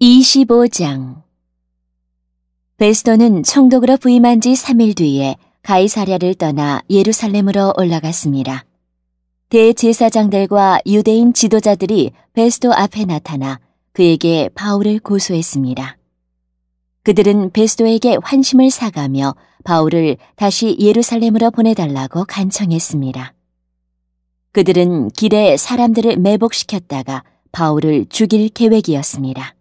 25장 베스토는 청독으로 부임한 지 3일 뒤에 가이사랴를 떠나 예루살렘으로 올라갔습니다. 대제사장들과 유대인 지도자들이 베스토 앞에 나타나 그에게 바울을 고소했습니다. 그들은 베스토에게 환심을 사가며 바울을 다시 예루살렘으로 보내달라고 간청했습니다. 그들은 길에 사람들을 매복시켰다가 바울을 죽일 계획이었습니다.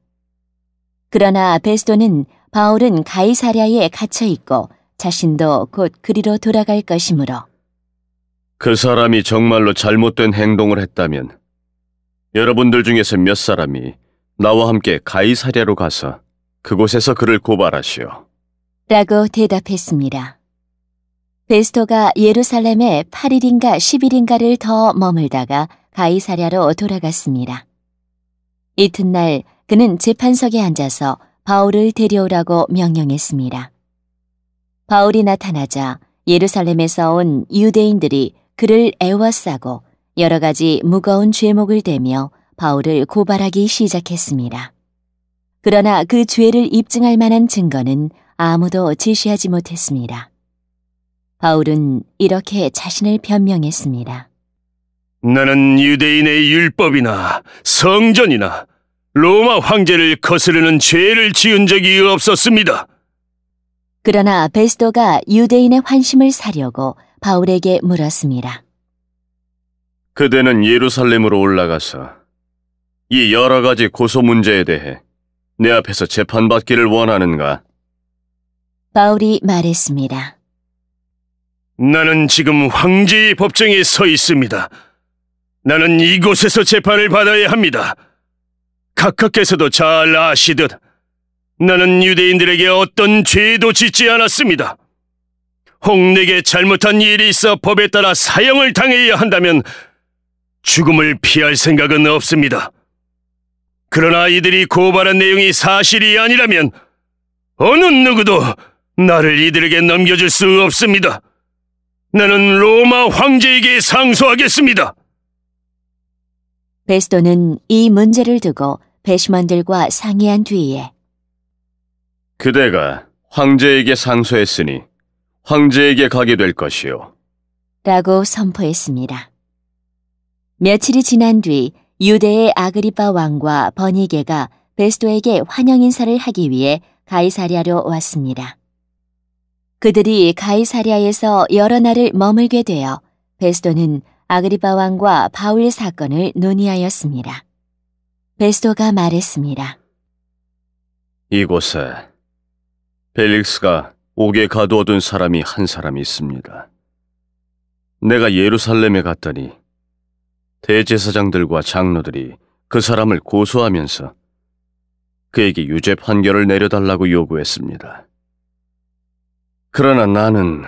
그러나 베스도는 바울은 가이사랴에 갇혀 있고 자신도 곧 그리로 돌아갈 것이므로 그 사람이 정말로 잘못된 행동을 했다면 여러분들 중에서 몇 사람이 나와 함께 가이사랴로 가서 그곳에서 그를 고발하시오. 라고 대답했습니다. 베스토가 예루살렘에 8일인가 10일인가를 더 머물다가 가이사랴로 돌아갔습니다. 이튿날 그는 재판석에 앉아서 바울을 데려오라고 명령했습니다. 바울이 나타나자 예루살렘에서 온 유대인들이 그를 애워싸고 여러 가지 무거운 죄목을 대며 바울을 고발하기 시작했습니다. 그러나 그 죄를 입증할 만한 증거는 아무도 제시하지 못했습니다. 바울은 이렇게 자신을 변명했습니다. 나는 유대인의 율법이나 성전이나 로마 황제를 거스르는 죄를 지은 적이 없었습니다. 그러나 베스도가 유대인의 환심을 사려고 바울에게 물었습니다. 그대는 예루살렘으로 올라가서 이 여러 가지 고소 문제에 대해 내 앞에서 재판받기를 원하는가? 바울이 말했습니다. 나는 지금 황제의 법정에 서 있습니다. 나는 이곳에서 재판을 받아야 합니다. 각하께서도 잘 아시듯 나는 유대인들에게 어떤 죄도 짓지 않았습니다. 홍내게 잘못한 일이 있어 법에 따라 사형을 당해야 한다면 죽음을 피할 생각은 없습니다. 그러나 이들이 고발한 내용이 사실이 아니라면 어느 누구도 나를 이들에게 넘겨줄 수 없습니다. 나는 로마 황제에게 상소하겠습니다. 베스토는 이 문제를 두고 배심원들과 상의한 뒤에 그대가 황제에게 상소했으니 황제에게 가게 될 것이요. 라고 선포했습니다. 며칠이 지난 뒤 유대의 아그리파 왕과 버니게가 베스도에게 환영 인사를 하기 위해 가이사리아로 왔습니다. 그들이 가이사리아에서 여러 날을 머물게 되어 베스도는 아그리파 왕과 바울 사건을 논의하였습니다. 베스토가 말했습니다. 이곳에 벨릭스가 옥에 가두어둔 사람이 한 사람이 있습니다. 내가 예루살렘에 갔더니 대제사장들과 장로들이 그 사람을 고소하면서 그에게 유죄 판결을 내려달라고 요구했습니다. 그러나 나는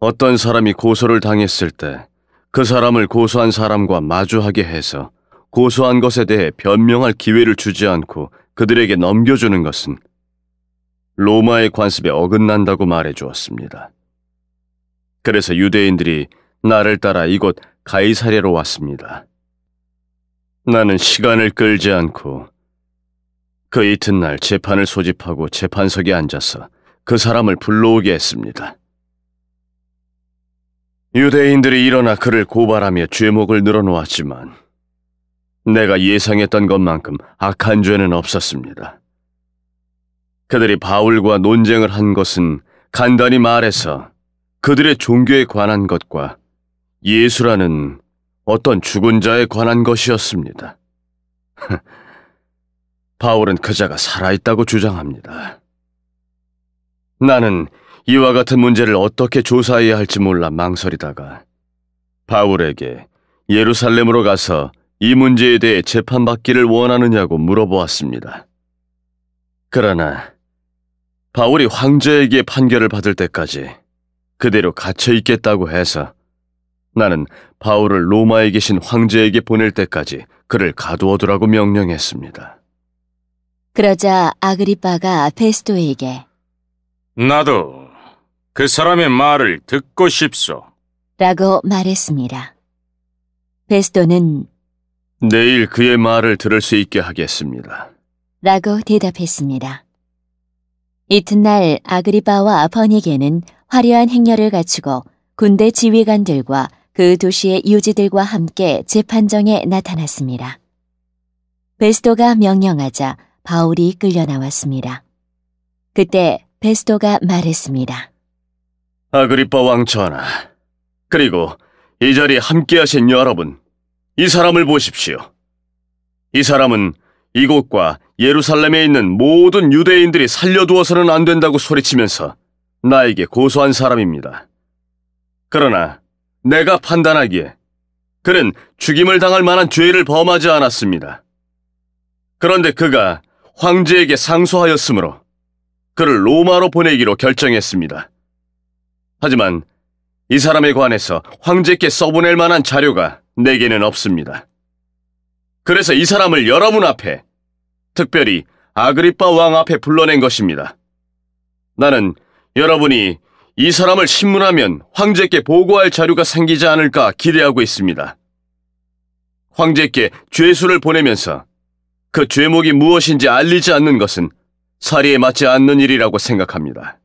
어떤 사람이 고소를 당했을 때 그 사람을 고소한 사람과 마주하게 해서 고소한 것에 대해 변명할 기회를 주지 않고 그들에게 넘겨주는 것은 로마의 관습에 어긋난다고 말해 주었습니다. 그래서 유대인들이 나를 따라 이곳 가이사레로 왔습니다. 나는 시간을 끌지 않고 그 이튿날 재판을 소집하고 재판석에 앉아서 그 사람을 불러오게 했습니다. 유대인들이 일어나 그를 고발하며 죄목을 늘어놓았지만 내가 예상했던 것만큼 악한 죄는 없었습니다. 그들이 바울과 논쟁을 한 것은 간단히 말해서 그들의 종교에 관한 것과 예수라는 어떤 죽은 자에 관한 것이었습니다. 바울은 그자가 살아있다고 주장합니다. 나는 이와 같은 문제를 어떻게 조사해야 할지 몰라 망설이다가 바울에게 예루살렘으로 가서 이 문제에 대해 재판받기를 원하느냐고 물어보았습니다. 그러나 바울이 황제에게 판결을 받을 때까지 그대로 갇혀 있겠다고 해서 나는 바울을 로마에 계신 황제에게 보낼 때까지 그를 가두어두라고 명령했습니다. 그러자 아그리빠가 페스토에게 나도 그 사람의 말을 듣고 싶소. 라고 말했습니다. 베스토는 내일 그의 말을 들을 수 있게 하겠습니다. 라고 대답했습니다. 이튿날 아그리바와 버니게는 화려한 행렬을 갖추고 군대 지휘관들과 그 도시의 유지들과 함께 재판정에 나타났습니다. 베스토가 명령하자 바울이 끌려 나왔습니다. 그때 베스토가 말했습니다. 아그리파 왕 전하, 그리고 이 자리에 함께하신 여러분, 이 사람을 보십시오. 이 사람은 이곳과 예루살렘에 있는 모든 유대인들이 살려두어서는 안 된다고 소리치면서 나에게 고소한 사람입니다. 그러나 내가 판단하기에 그는 죽임을 당할 만한 죄를 범하지 않았습니다. 그런데 그가 황제에게 상소하였으므로 그를 로마로 보내기로 결정했습니다. 하지만 이 사람에 관해서 황제께 써보낼 만한 자료가 내게는 없습니다. 그래서 이 사람을 여러분 앞에, 특별히 아그리빠 왕 앞에 불러낸 것입니다. 나는 여러분이 이 사람을 신문하면 황제께 보고할 자료가 생기지 않을까 기대하고 있습니다. 황제께 죄수를 보내면서 그 죄목이 무엇인지 알리지 않는 것은 사리에 맞지 않는 일이라고 생각합니다.